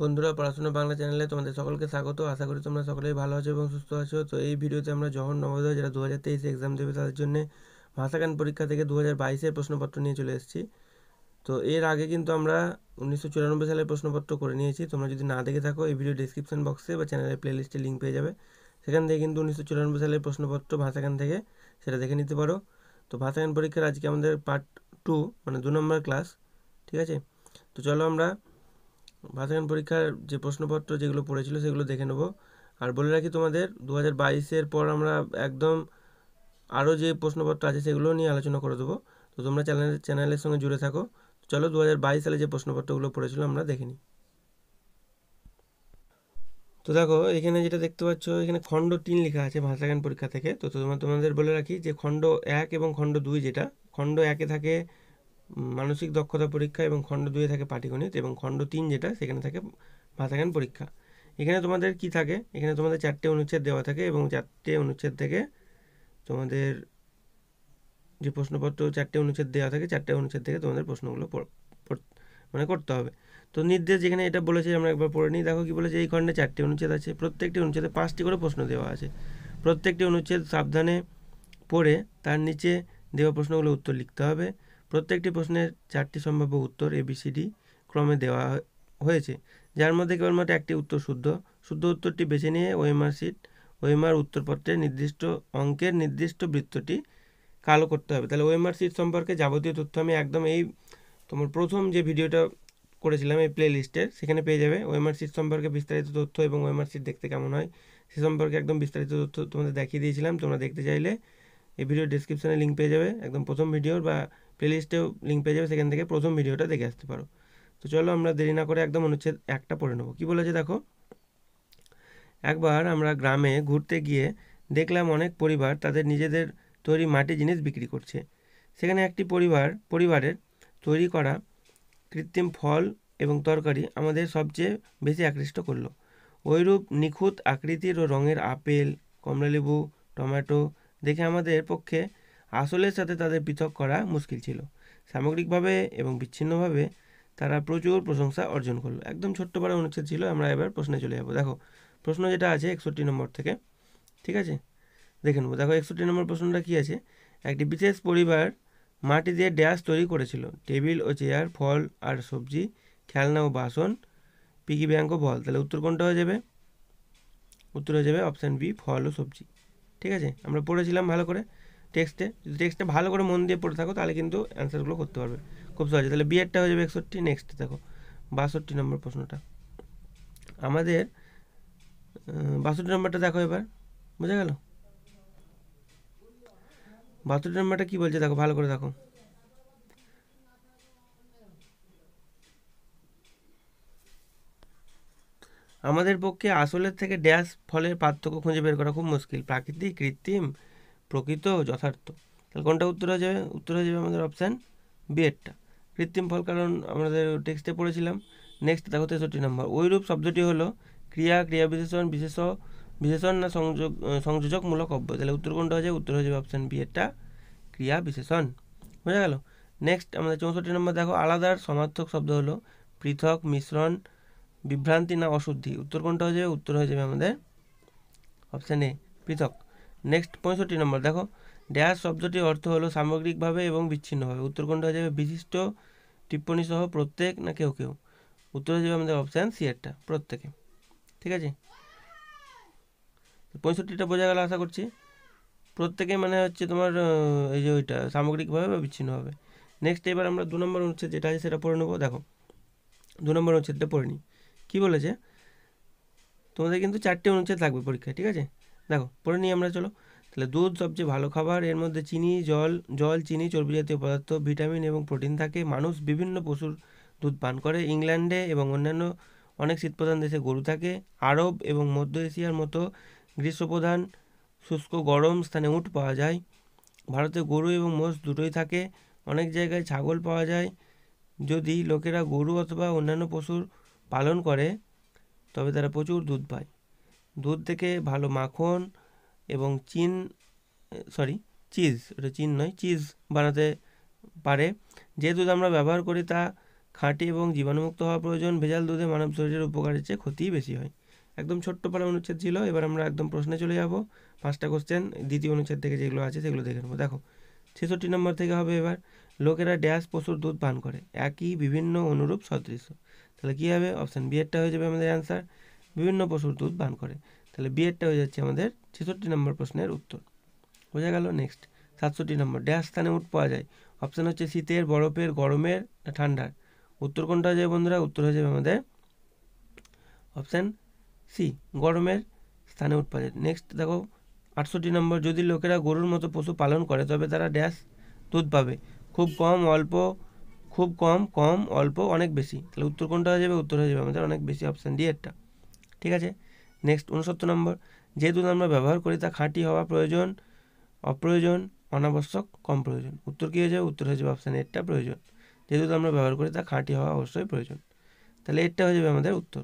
বন্ধুরা পড়াশোনা বাংলা চ্যানেলে তোমাদের সকলকে স্বাগত আশা করি তোমরা সকলেই ভালো আছো এবং সুস্থ আছো তো এই ভিডিওতে আমরা জহর নবোদয় যারা দু হাজার তেইশে এক্সাম দেবে তাদের জন্য ভাষাকান পরীক্ষা থেকে দু হাজার বাইশের প্রশ্নপত্র নিয়ে চলে এসেছি তো এর আগে কিন্তু আমরা উনিশশো চুরানব্বই সালের প্রশ্নপত্র করে নিয়েছি তোমরা যদি না দেখে থাকো এই ভিডিও ডিসক্রিপশন বক্সে বা চ্যানেলের প্লেলিস্টে লিঙ্ক পেয়ে যাবে সেখান থেকে কিন্তু উনিশশো চুরানব্বই সালের প্রশ্নপত্র ভাষাকান থেকে সেটা দেখে নিতে পারো তো ভাষাকান পরীক্ষার আজকে আমাদের পার্ট টু মানে দু নম্বর ক্লাস ঠিক আছে তো চলো আমরা ভাষাজ্ঞান পরীক্ষার যে প্রশ্নপত্র যেগুলো পড়েছিল সেগুলো দেখে নেব আর বলে রাখি তোমাদের দু হাজার বাইশের পর আমরা একদম আরও যে প্রশ্নপত্র আছে সেগুলো নিয়ে আলোচনা করে দেবো তো তোমরা চ্যানেল চ্যানেলের সঙ্গে জুড়ে থাকো চলো দু সালে যে প্রশ্নপত্রগুলো পড়েছিল আমরা দেখে নিই তো দেখো এখানে যেটা দেখতে পাচ্ছ এখানে খণ্ড তিন লেখা আছে ভাষাজ্ঞান পরীক্ষা থেকে তো তোমার তোমাদের বলে রাখি যে খণ্ড এক এবং খণ্ড দুই যেটা খণ্ড একে থাকে মানসিক দক্ষতা পরীক্ষা এবং খণ্ড দুয়ে থাকে পাটিগণিত এবং খণ্ড তিন যেটা সেখানে থাকে ভাষাজ্ঞান পরীক্ষা এখানে তোমাদের কি থাকে এখানে তোমাদের চারটে অনুচ্ছেদ দেওয়া থাকে এবং চারটে অনুচ্ছেদ থেকে তোমাদের যে প্রশ্নপত্র চারটে অনুচ্ছেদ দেওয়া থাকে চারটে অনুচ্ছেদ থেকে তোমাদের প্রশ্নগুলো মানে করতে হবে তো নির্দেশ যেখানে এটা বলেছে আমরা একবার পড়ে নিই দেখো কি বলেছে এই খণ্ডে চারটি অনুচ্ছেদ আছে প্রত্যেকটি অনুচ্ছেদে পাঁচটি করে প্রশ্ন দেওয়া আছে প্রত্যেকটি অনুচ্ছেদ সাবধানে পড়ে তার নিচে দেওয়া প্রশ্নগুলো উত্তর লিখতে হবে প্রত্যেকটি প্রশ্নের চারটি সম্ভাব্য উত্তর এবিসিডি ক্রমে দেওয়া হয়েছে যার মধ্যে কেবলমাত্র একটি উত্তর শুদ্ধ শুদ্ধ উত্তরটি বেছে নিয়ে ওয়েমার সিট ওয়েমার উত্তরপত্রের নির্দিষ্ট অঙ্কের নির্দিষ্ট বৃত্তটি কালো করতে হবে তাহলে ওয়েমার সিট সম্পর্কে যাবতীয় তথ্য আমি একদম এই তোমার প্রথম যে ভিডিওটা করেছিলাম এই প্লে লিস্টের সেখানে পেয়ে যাবে ওয়েমার সিট সম্পর্কে বিস্তারিত তথ্য এবং ওয়েমার সিট দেখতে কেমন হয় সে সম্পর্কে একদম বিস্তারিত তথ্য তোমাদের দেখিয়ে দিয়েছিলাম তোমরা দেখতে চাইলে এই ভিডিও ডিসক্রিপশানে লিঙ্ক পেয়ে যাবে একদম প্রথম ভিডিওর বা প্লেলিস্টেও লিঙ্ক পেয়ে যাবে সেখান থেকে প্রথম ভিডিওটা দেখে আসতে পারো তো চলো আমরা দেরি না করে একদম অনুচ্ছেদ একটা পড়ে নেবো কী বলেছে দেখো একবার আমরা গ্রামে ঘুরতে গিয়ে দেখলাম অনেক পরিবার তাদের নিজেদের তৈরি মাটি জিনিস বিক্রি করছে সেখানে একটি পরিবার পরিবারের তৈরি করা কৃত্রিম ফল এবং তরকারি আমাদের সবচেয়ে বেশি আকৃষ্ট করলো ওইরূপ নিখুঁত আকৃতির ও রঙের আপেল কমলালেবু টমেটো দেখে আমাদের পক্ষে আসলের সাথে তাদের পৃথক করা মুশকিল ছিল সামগ্রিকভাবে এবং বিচ্ছিন্নভাবে তারা প্রচুর প্রশংসা অর্জন করলো একদম ছোট্ট বড় অনুচ্ছেদ ছিল আমরা এবার প্রশ্নে চলে যাবো দেখো প্রশ্ন যেটা আছে একষট্টি নম্বর থেকে ঠিক আছে দেখে নেবো দেখো একষট্টি নম্বর প্রশ্নটা কী আছে একটি বিশেষ পরিবার মাটি দিয়ে ড্যাশ তৈরি করেছিল টেবিল ও চেয়ার ফল আর সবজি খেলনা ও বাসন পিকি ব্যাঙ্ক ও বল তাহলে উত্তর কোনটা হয়ে যাবে উত্তর হয়ে যাবে অপশান বি ফল ও সবজি ঠিক আছে আমরা পড়েছিলাম ভালো করে টেক্সটে যদি টেক্সটে ভালো করে মন দিয়ে পড়ে থাকো তাহলে কিন্তু অ্যান্সারগুলো করতে পারবে খুব সহজে তাহলে বিয়েরটা হয়ে যাবে একষট্টি নেক্সট দেখো বাষট্টি নম্বর প্রশ্নটা আমাদের বাষট্টি নম্বরটা দেখো এবার বুঝে গেল বাষট্টি নম্বরটা কী বলছে দেখো ভালো করে দেখো আমাদের পক্ষে আসলের থেকে ড্যাশ ফলের পার্থক্য খুঁজে বের করা খুব মুশকিল প্রাকৃতিক কৃত্রিম প্রকৃত যথার্থ তাহলে কোনটা উত্তর হয়ে যাবে উত্তর হয়ে যাবে আমাদের অপশান বি এরটা কৃত্রিম ফল কারণ আমাদের টেক্সটে পড়েছিলাম নেক্সট দেখো তেষট্টি নম্বর ওইরূপ শব্দটি হলো ক্রিয়া ক্রিয়া বিশেষণ বিশেষ বিশেষণ না সংযোগ সংযোজকমূলক অব্য তাহলে উত্তর কোনটা হয়ে যাবে উত্তর হয়ে যাবে অপশান বি এরটা ক্রিয়া বিশেষণ বোঝা গেল নেক্সট আমাদের চৌষট্টি নম্বর দেখো আলাদার সমার্থক শব্দ হলো পৃথক মিশ্রণ বিভ্রান্তি না অশুদ্ধি উত্তর কোনটা হয়ে যাবে উত্তর হয়ে যাবে আমাদের অপশান এ পৃথক নেক্সট পঁয়ষট্টি নম্বর দেখো ড্যাশ শব্দটির অর্থ হলো সামগ্রিকভাবে এবং বিচ্ছিন্নভাবে উত্তর কোনটা হয়ে যাবে বিশিষ্ট টিপ্পণী সহ প্রত্যেক না কেউ কেউ উত্তর হয়ে যাবে আমাদের অপশান সি প্রত্যেকে ঠিক আছে পঁয়ষট্টিটা বোঝা গেল আশা করছি প্রত্যেকে মানে হচ্ছে তোমার এই যে ওইটা সামগ্রিকভাবে বা বিচ্ছিন্নভাবে নেক্সট এবার আমরা দু নম্বর অনুচ্ছেদ যেটা আছে সেটা পড়ে নেবো দেখো দু নম্বর অনুচ্ছেদটা পড়ে নিই কী বলেছে তোমাদের কিন্তু চারটে অনুচ্ছেদ থাকবে পরীক্ষায় ঠিক আছে দেখো পড়ে নিই আমরা চলো তাহলে দুধ সবচেয়ে ভালো খাবার এর মধ্যে চিনি জল জল চিনি চর্বি জাতীয় পদার্থ ভিটামিন এবং প্রোটিন থাকে মানুষ বিভিন্ন পশুর দুধ পান করে ইংল্যান্ডে এবং অন্যান্য অনেক শীতপ্রধান দেশে গরু থাকে আরব এবং মধ্য এশিয়ার মতো গ্রীষ্মপ্রধান শুষ্ক গরম স্থানে উট পাওয়া যায় ভারতে গরু এবং মোষ দুটোই থাকে অনেক জায়গায় ছাগল পাওয়া যায় যদি লোকেরা গরু অথবা অন্যান্য পশুর পালন করে তবে তারা প্রচুর দুধ পায় দুধ থেকে ভালো মাখন এবং চিন সরি চিজ ওটা চিন নয় চিজ বানাতে পারে যে দুধ আমরা ব্যবহার করি তা খাঁটি এবং জীবাণুমুক্ত হওয়া প্রয়োজন ভেজাল দুধে মানব শরীরের উপকারের চেয়ে ক্ষতিই বেশি হয় একদম ছোট্ট পারা অনুচ্ছেদ ছিল এবার আমরা একদম প্রশ্নে চলে যাব পাঁচটা কোশ্চেন দ্বিতীয় অনুচ্ছেদ থেকে যেগুলো আছে সেগুলো দেখে নেবো দেখো ছেষট্টি নম্বর থেকে হবে এবার লোকেরা ড্যাশ পশুর দুধ পান করে একই বিভিন্ন অনুরূপ সদৃশ্য তাহলে কী হবে অপশান বি এরটা হয়ে যাবে আমাদের অ্যান্সার বিভিন্ন পশুর দুধ পান করে তাহলে বিয়েরটা হয়ে যাচ্ছে আমাদের ছেষট্টি নম্বর প্রশ্নের উত্তর বোঝা গেল নেক্সট সাতষট্টি নম্বর ড্যাশ স্থানে উঠ পাওয়া যায় অপশান হচ্ছে শীতের বরফের গরমের না ঠান্ডার উত্তর কোনটা হয়ে যাবে বন্ধুরা উত্তর হয়ে যাবে আমাদের অপশান সি গরমের স্থানে উঠ পাওয়া যায় নেক্সট দেখো আটষট্টি নম্বর যদি লোকেরা গরুর মতো পশু পালন করে তবে তারা ড্যাশ দুধ পাবে খুব কম অল্প খুব কম কম অল্প অনেক বেশি তাহলে উত্তর কোনটা হয়ে যাবে উত্তর হয়ে যাবে আমাদের অনেক বেশি অপশান ডি এরটা ঠিক আছে নেক্সট উনসত্তর নম্বর যেহেতু দুধ আমরা ব্যবহার করি তা খাঁটি হওয়া প্রয়োজন অপ্রয়োজন অনাবশ্যক কম প্রয়োজন উত্তর কী হয়ে যাবে উত্তর হয়ে যাবে অপশান এরটা প্রয়োজন যেহেতু দুধ আমরা ব্যবহার করি তা খাঁটি হওয়া অবশ্যই প্রয়োজন তাহলে এরটা হয়ে যাবে আমাদের উত্তর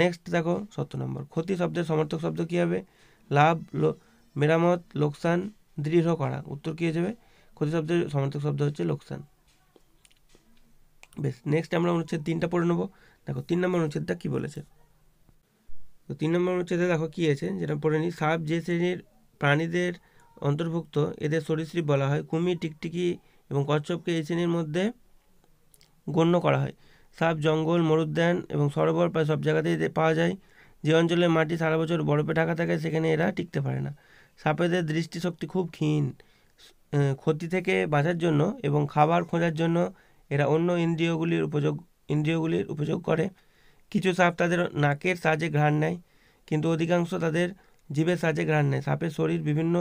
নেক্সট দেখো সত্তর নম্বর ক্ষতি শব্দের সমর্থক শব্দ কী হবে লাভ মেরামত লোকসান দৃঢ় করা উত্তর কী হয়ে যাবে ক্ষতি শব্দের সমর্থক শব্দ হচ্ছে লোকসান বেশ নেক্সট আমরা অনুচ্ছেদ তিনটা পড়ে নেবো দেখো তিন নম্বর অনুচ্ছেদটা কী বলেছে তো তিন নম্বর অনুচ্ছেদে দেখো কী আছে যেটা পড়ে নিই সাপ যে শ্রেণীর প্রাণীদের অন্তর্ভুক্ত এদের সরীসৃপ বলা হয় কুমির টিকটিকি এবং কচ্ছপকে এই শ্রেণীর মধ্যে গণ্য করা হয় সাপ জঙ্গল মরুদ্যান এবং সরোবর প্রায় সব জায়গাতেই পাওয়া যায় যে অঞ্চলে মাটি সারা বছর বরফে ঢাকা থাকে সেখানে এরা টিকতে পারে না সাপেদের দৃষ্টিশক্তি খুব ক্ষীণ ক্ষতি থেকে বাঁচার জন্য এবং খাবার খোঁজার জন্য এরা অন্য ইন্দ্রিয়গুলির উপযোগ ইন্দ্রিয়গুলির উপযোগ করে কিছু সাপ তাদের নাকের সাহায্যে ঘ্রাণ নেয় কিন্তু অধিকাংশ তাদের জীবের সাহায্যে ঘ্রাণ নেয় সাপের শরীর বিভিন্ন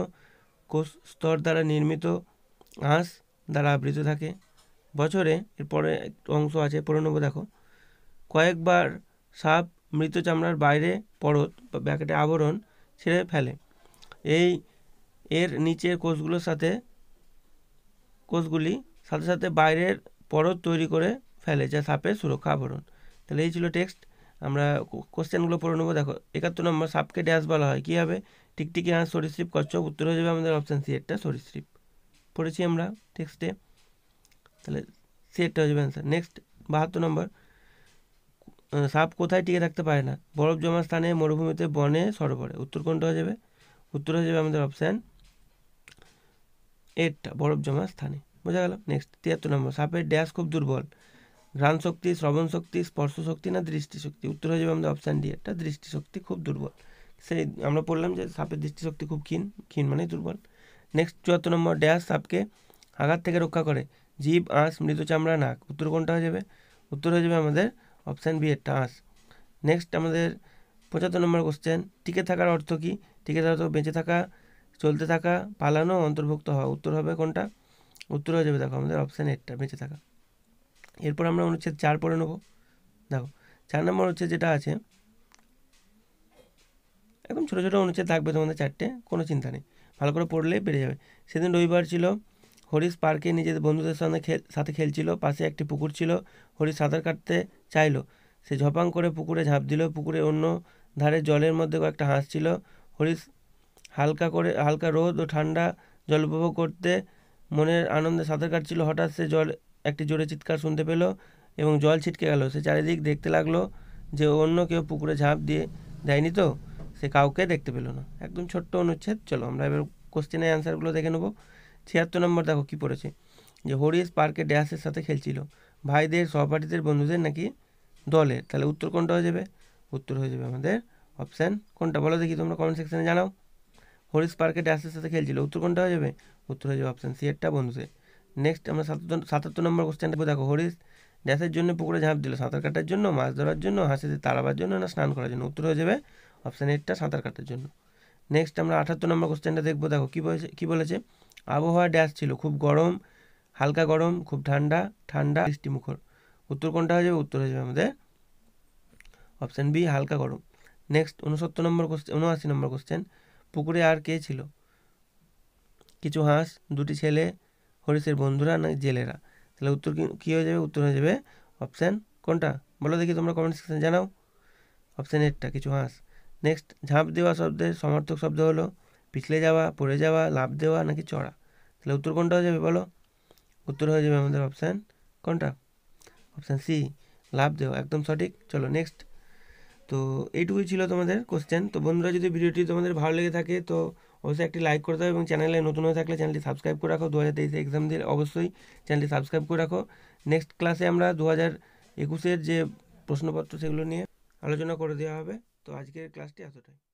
কোষ স্তর দ্বারা নির্মিত আঁশ দ্বারা আবৃত থাকে বছরে এরপরে অংশ আছে পড়ে নেবো দেখো কয়েকবার সাপ মৃত চামড়ার বাইরে পরত বা ব্যাকেটে আবরণ ছেড়ে ফেলে এই এর নিচের কোষগুলোর সাথে কোষগুলি সাথে সাথে বাইরের পরত তৈরি করে ফেলে যা সাপের সুরক্ষা আবরণ তাহলে এই ছিল টেক্সট আমরা কোশ্চেনগুলো পড়ে নেবো দেখো একাত্তর নম্বর সাপকে ড্যাশ বলা হয় কী হবে টিকটিকি আর সরীসৃপ কচ্ছপ উত্তর হয়ে যাবে আমাদের অপশান সি একটা সরীসৃপ পড়েছি আমরা টেক্সটে তাহলে সি একটা হয়ে যাবে অ্যান্সার নেক্সট বাহাত্তর নম্বর সাপ কোথায় টিকে থাকতে পারে না বরফ জমা স্থানে মরুভূমিতে বনে সরোবরে উত্তর কোনটা হয়ে যাবে উত্তর হয়ে যাবে আমাদের অপশান এটটা বরফ জমা স্থানে বোঝা গেল নেক্সট তিয়াত্তর নম্বর সাপের ড্যাশ খুব দুর্বল ঘ্রাণ শক্তি শ্রবণ শক্তি স্পর্শ শক্তি না দৃষ্টিশক্তি উত্তর হয়ে যাবে আমাদের অপশান ডি একটা দৃষ্টিশক্তি খুব দুর্বল সেই আমরা পড়লাম যে সাপের দৃষ্টিশক্তি খুব ক্ষীণ ক্ষীণ মানে দুর্বল নেক্সট চুয়াত্তর নম্বর ড্যাশ সাপকে আঘাত থেকে রক্ষা করে জীব আঁশ মৃত চামড়া নাক উত্তর কোনটা হয়ে যাবে উত্তর হয়ে যাবে আমাদের অপশান বি একটা আঁশ নেক্সট আমাদের পঁচাত্তর নম্বর কোশ্চেন টিকে থাকার অর্থ কী টিকে থাকার অর্থ বেঁচে থাকা চলতে থাকা পালানো অন্তর্ভুক্ত হওয়া উত্তর হবে কোনটা উত্তর হয়ে যাবে দেখো আমাদের অপশান এরটা বেঁচে থাকা এরপর আমরা অনুচ্ছেদ চার পড়ে নেব দেখো চার নম্বর হচ্ছে যেটা আছে একদম ছোটো ছোটো অনুচ্ছেদ থাকবে তোমাদের চারটে কোনো চিন্তা নেই ভালো করে পড়লেই বেড়ে যাবে সেদিন রবিবার ছিল হরিশ পার্কে নিজেদের বন্ধুদের সঙ্গে খেল সাথে খেলছিল পাশে একটি পুকুর ছিল হরিশ সাঁতার কাটতে চাইলো সে ঝপাং করে পুকুরে ঝাঁপ দিল পুকুরে অন্য ধারে জলের মধ্যে কয়েকটা হাঁস ছিল হরিশ হালকা করে হালকা রোদ ও ঠান্ডা জল উপভোগ করতে মনের আনন্দে সাঁতার কাটছিল হঠাৎ সে জল একটি জোরে চিৎকার শুনতে পেল এবং জল ছিটকে গেল সে চারিদিক দেখতে লাগলো যে অন্য কেউ পুকুরে ঝাঁপ দিয়ে দেয়নি তো সে কাউকে দেখতে পেল না একদম ছোট্ট অনুচ্ছেদ চলো আমরা এবার কোশ্চেনের অ্যান্সারগুলো দেখে নেবো ছিয়াত্তর নম্বর দেখো কী পড়েছে যে হরিশ পার্কে ড্যাশের সাথে খেলছিল ভাইদের সহপাঠীদের বন্ধুদের নাকি দলের তাহলে উত্তর কোনটা হয়ে যাবে উত্তর হয়ে যাবে আমাদের অপশান কোনটা বলো দেখি তোমরা কমেন্ট সেকশানে জানাও হরিশ পার্কে ড্যাশের সাথে খেলছিল উত্তর কোনটা হয়ে যাবে উত্তর হয়ে যাবে অপশান সি বন্ধুদের নেক্সট আমরা সাতাত্তর সাতাত্তর নম্বর কোশ্চেনটা দেখো হরিশ ড্যাসের জন্য পুকুরে ঝাঁপ দিল সাঁতার কাটার জন্য মাছ ধরার জন্য হাসিতে তাড়াবার জন্য না স্নান করার জন্য উত্তর হয়ে যাবে অপশান এটটা সাঁতার কাটার জন্য নেক্সট আমরা আঠাত্তর নম্বর কোশ্চেনটা দেখবো দেখো কী বলেছে কী বলেছে আবহাওয়া ড্যাশ ছিল খুব গরম হালকা গরম খুব ঠান্ডা ঠান্ডা বৃষ্টিমুখর উত্তর কোনটা হয়ে যাবে উত্তর হয়ে যাবে আমাদের অপশান বি হালকা গরম নেক্সট উনসত্তর নম্বর কোশ্চেন উনআশি নম্বর কোশ্চেন পুকুরে আর কে ছিল কিছু হাঁস দুটি ছেলে হরিশের বন্ধুরা না জেলেরা তাহলে উত্তর কী হয়ে যাবে উত্তর হয়ে যাবে অপশান কোনটা বলো দেখি তোমরা কমেন্ট সেকশানে জানাও অপশান এরটা কিছু হাঁস নেক্সট ঝাঁপ দেওয়া শব্দের সমর্থক শব্দ হলো পিছলে যাওয়া পড়ে যাওয়া লাভ দেওয়া নাকি চড়া তাহলে উত্তর কোনটা হয়ে যাবে বলো উত্তর হয়ে যাবে আমাদের অপশান কোনটা অপশান সি লাভ দেওয়া একদম সঠিক চলো নেক্সট তো এইটুকুই ছিল তোমাদের কোশ্চেন তো বন্ধুরা যদি ভিডিওটি তোমাদের ভালো লেগে থাকে তো অবশ্যই একটি লাইক করে দাও এবং চ্যানেলে নতুন হয়ে থাকলে চ্যানেলটি সাবস্ক্রাইব করে রাখো দু হাজার এক্সাম দিলে অবশ্যই চ্যানেলটি সাবস্ক্রাইব করে রাখো নেক্সট ক্লাসে আমরা দু হাজার একুশের যে প্রশ্নপত্র সেগুলো নিয়ে আলোচনা করে দেওয়া হবে তো আজকের ক্লাসটি এতটাই